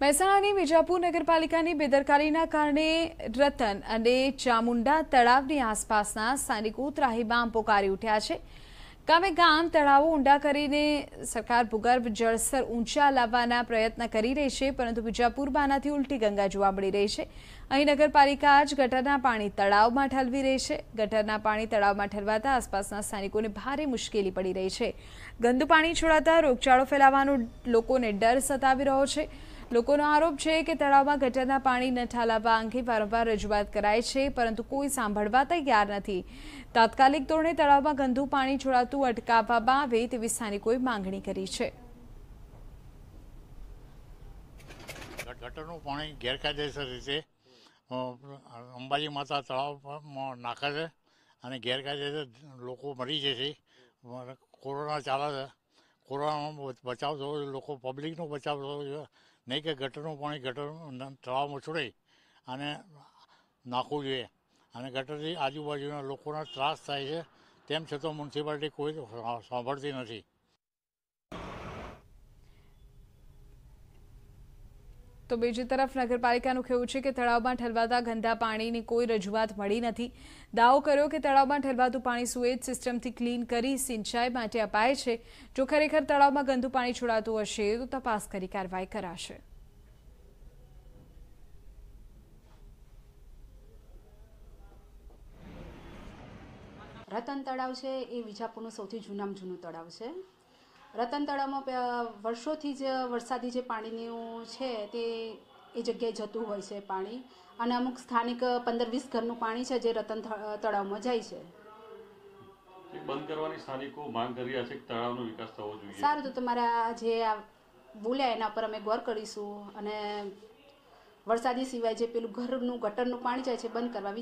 મહેસાણાની વિજાપુર નગરપાલિકાની બેદરકારીના કારણે રતન અને ચામુંડા તળાવની આસપાસના સ્થાનિકો ત્રાહીબામ પોકારી ઉઠ્યા છે ગામે ગામ તળાવો ઊંડા કરીને સરકાર ભૂગર્ભ જળસ્તર ઊંચા લાવવાના પ્રયત્ન કરી રહી છે પરંતુ વિજાપુરમાં આનાથી ઉલટી ગંગા જોવા મળી રહી છે અહીં નગરપાલિકા જ ગટરના પાણી તળાવમાં ઠલવી રહી છે ગટરના પાણી તળાવમાં ઠલવાતા આસપાસના સ્થાનિકોને ભારે મુશ્કેલી પડી રહી છે ગંદુ પાણી છોડાતા રોગચાળો ફેલાવાનો લોકોને ડર સતાવી રહ્યો છે લોકોનો આરોપ છે કે તળાવમાં ગટરના પાણી ન ઠાલાવવા અંગે વારંવાર રજૂઆત કરાય છે પરંતુ કોઈ સાંભળવા તૈયાર નથી તાત્કાલિક ધોરણે તળાવમાં ગંદુ પાણી છોડાતું અટકાવવામાં આવે તેવી સ્થાનિકોએ માંગણી કરી છે ગટરનું પાણી ગેરકાયદેસર રીતે અંબાજી માતા તળાવમાં નાખે છે અને ગેરકાયદેસર લોકો મરી જાય છે કોરોના ચાલે છે કોરોનાનો બચાવ થવો જોઈએ લોકો પબ્લિકનો બચાવ થવો જોઈએ નહીં કે ગટરનું પાણી ગટર તળાવમાં છોડે અને નાખવું જોઈએ અને ગટરથી આજુબાજુના લોકોના ત્રાસ થાય છે તેમ છતાં મ્યુનિસિપાલિટી કોઈ સાંભળતી નથી તો બીજી તરફ નગરપાલિકાનું કહેવું છે કે તળાવમાં ઠલવાતા ગંદા પાણીની કોઈ રજૂઆત મળી નથી દાવો કર્યો કે તળાવમાં ઠલવાતું પાણી સુએજ સિસ્ટમથી ક્લીન કરી સિંચાઈ માટે અપાય છે જો ખરેખર તળાવમાં ગંદુ પાણી છોડાતું હશે તો તપાસ કરી કાર્યવાહી કરાશે રતન તળાવ છે એ વિજાપુરનું સૌથી જૂનામાં જૂનું તળાવ છે રતન તળાવમાં વર્ષોથી જ વરસાદી જે પાણીનું છે તે એ જગ્યાએ જતું હોય છે પાણી અને અમુક સ્થાનિક પંદર વીસ ઘરનું પાણી છે જે રતન તળાવમાં જાય છે બંધ કરવાની સ્થાનિકો માંગ કરી રહ્યા છે કે તળાવનો વિકાસ થવો જોઈએ સારું તો તમારા જે આ બોલ્યા એના પર અમે ગોર કરીશું અને વરસાદી સિવાય જે પેલું ઘરનું ગટરનું પાણી જાય છે બંધ કરવા